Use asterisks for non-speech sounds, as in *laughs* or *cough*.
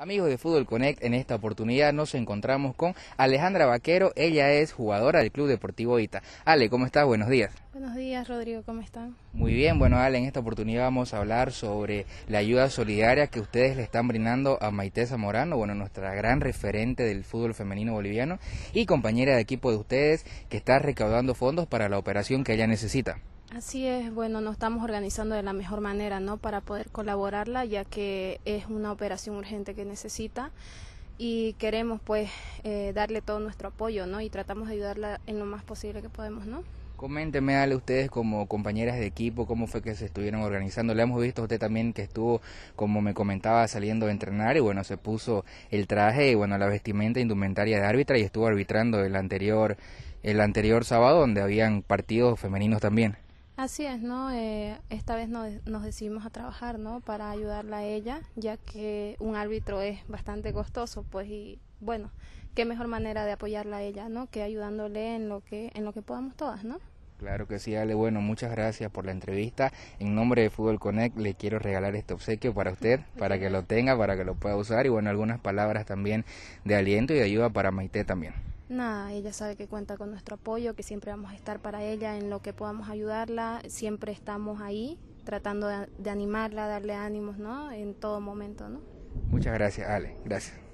Amigos de Fútbol Connect, en esta oportunidad nos encontramos con Alejandra Vaquero, ella es jugadora del Club Deportivo Ita. Ale, ¿cómo estás? Buenos días. Buenos días, Rodrigo, ¿cómo están? Muy bien, bueno, Ale, en esta oportunidad vamos a hablar sobre la ayuda solidaria que ustedes le están brindando a Maiteza Morano, bueno, nuestra gran referente del fútbol femenino boliviano y compañera de equipo de ustedes que está recaudando fondos para la operación que ella necesita. Así es, bueno, nos estamos organizando de la mejor manera, ¿no? Para poder colaborarla, ya que es una operación urgente que necesita y queremos, pues, eh, darle todo nuestro apoyo, ¿no? Y tratamos de ayudarla en lo más posible que podemos, ¿no? Coménteme, Ale, ustedes como compañeras de equipo, cómo fue que se estuvieron organizando. Le hemos visto a usted también que estuvo, como me comentaba, saliendo a entrenar y bueno, se puso el traje y bueno, la vestimenta indumentaria de árbitra y estuvo arbitrando el anterior, el anterior sábado donde habían partidos femeninos también. Así es, ¿no? Eh, esta vez nos, decidimos a trabajar, ¿no? Para ayudarla a ella, ya que un árbitro es bastante costoso, pues, y bueno, qué mejor manera de apoyarla a ella, ¿no? Que ayudándole en lo que, en lo que podamos todas, ¿no? Claro que sí, Ale. Bueno, muchas gracias por la entrevista. En nombre de Fútbol Connect le quiero regalar este obsequio para usted, *laughs* para que lo tenga, para que lo pueda usar y bueno, algunas palabras también de aliento y de ayuda para Maite también nada, ella sabe que cuenta con nuestro apoyo, que siempre vamos a estar para ella en lo que podamos ayudarla, siempre estamos ahí tratando de, animarla, darle ánimos, ¿no? En todo momento, ¿no? Muchas gracias, Ale, gracias.